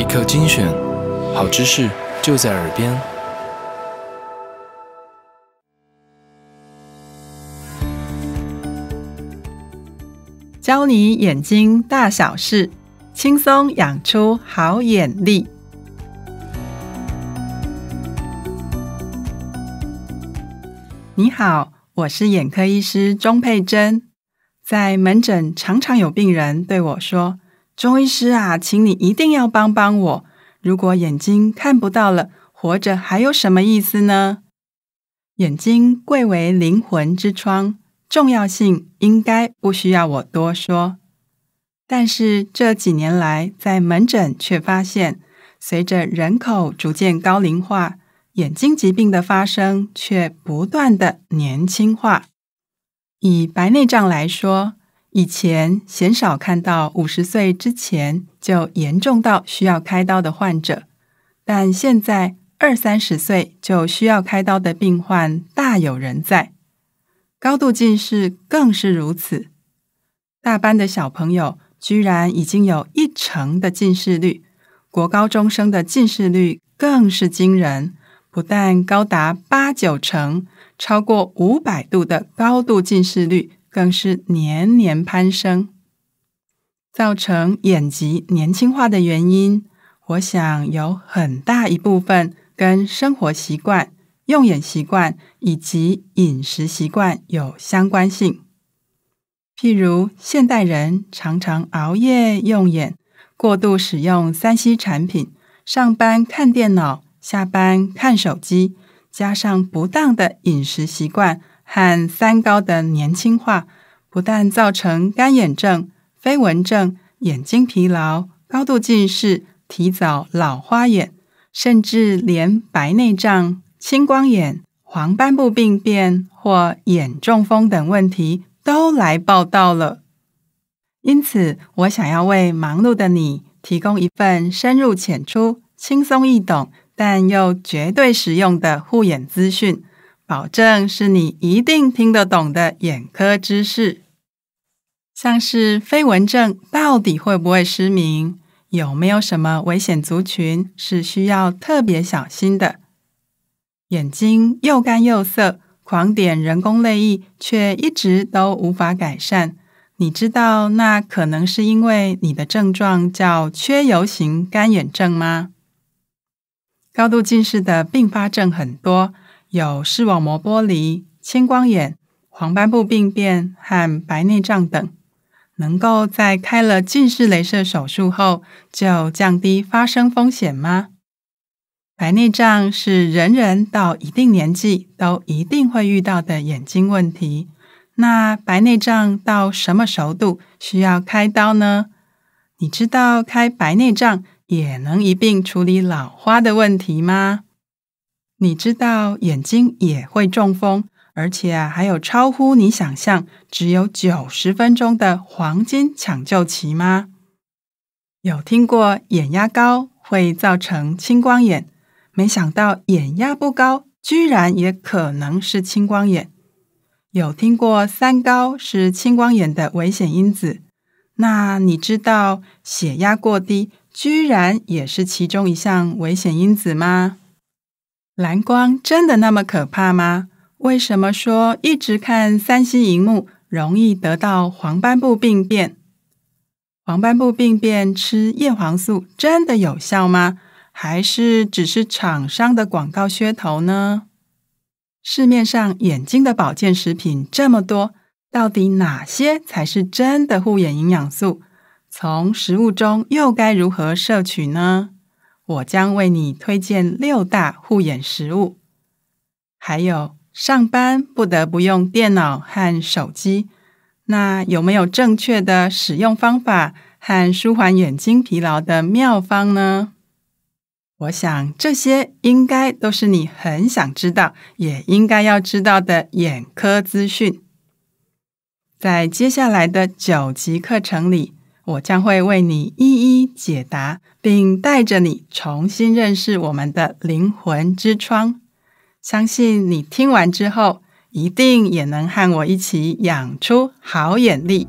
一刻精选，好知识就在耳边，教你眼睛大小事，轻松养出好眼力。你好，我是眼科医师钟佩珍，在门诊常常有病人对我说。中医师啊，请你一定要帮帮我！如果眼睛看不到了，活着还有什么意思呢？眼睛贵为灵魂之窗，重要性应该不需要我多说。但是这几年来，在门诊却发现，随着人口逐渐高龄化，眼睛疾病的发生却不断的年轻化。以白内障来说。以前鲜少看到五十岁之前就严重到需要开刀的患者，但现在二三十岁就需要开刀的病患大有人在。高度近视更是如此，大班的小朋友居然已经有一成的近视率，国高中生的近视率更是惊人，不但高达八九成，超过五百度的高度近视率。更是年年攀升，造成眼疾年轻化的原因，我想有很大一部分跟生活习惯、用眼习惯以及饮食习惯有相关性。譬如，现代人常常熬夜用眼，过度使用三 C 产品，上班看电脑，下班看手机，加上不当的饮食习惯。和三高的年轻化，不但造成干眼症、飞蚊症、眼睛疲劳、高度近视、提早老花眼，甚至连白内障、青光眼、黄斑部病变或眼中风等问题都来报道了。因此，我想要为忙碌的你提供一份深入浅出、轻松易懂但又绝对实用的护眼资讯。保证是你一定听得懂的眼科知识，像是飞蚊症到底会不会失明？有没有什么危险族群是需要特别小心的？眼睛又干又涩，狂点人工泪液却一直都无法改善，你知道那可能是因为你的症状叫缺油型干眼症吗？高度近视的并发症很多。有视网膜剥离、青光眼、黄斑部病变和白内障等，能够在开了近视雷射手术后就降低发生风险吗？白内障是人人到一定年纪都一定会遇到的眼睛问题。那白内障到什么程度需要开刀呢？你知道开白内障也能一并处理老花的问题吗？你知道眼睛也会中风，而且啊还有超乎你想象，只有九十分钟的黄金抢救期吗？有听过眼压高会造成青光眼，没想到眼压不高居然也可能是青光眼。有听过三高是青光眼的危险因子，那你知道血压过低居然也是其中一项危险因子吗？蓝光真的那么可怕吗？为什么说一直看三星荧幕容易得到黄斑部病变？黄斑部病变吃叶黄素真的有效吗？还是只是厂商的广告噱头呢？市面上眼睛的保健食品这么多，到底哪些才是真的护眼营养素？从食物中又该如何摄取呢？我将为你推荐六大护眼食物，还有上班不得不用电脑和手机，那有没有正确的使用方法和舒缓眼睛疲劳的妙方呢？我想这些应该都是你很想知道，也应该要知道的眼科资讯。在接下来的九集课程里。我将会为你一一解答，并带着你重新认识我们的灵魂之窗。相信你听完之后，一定也能和我一起养出好眼力。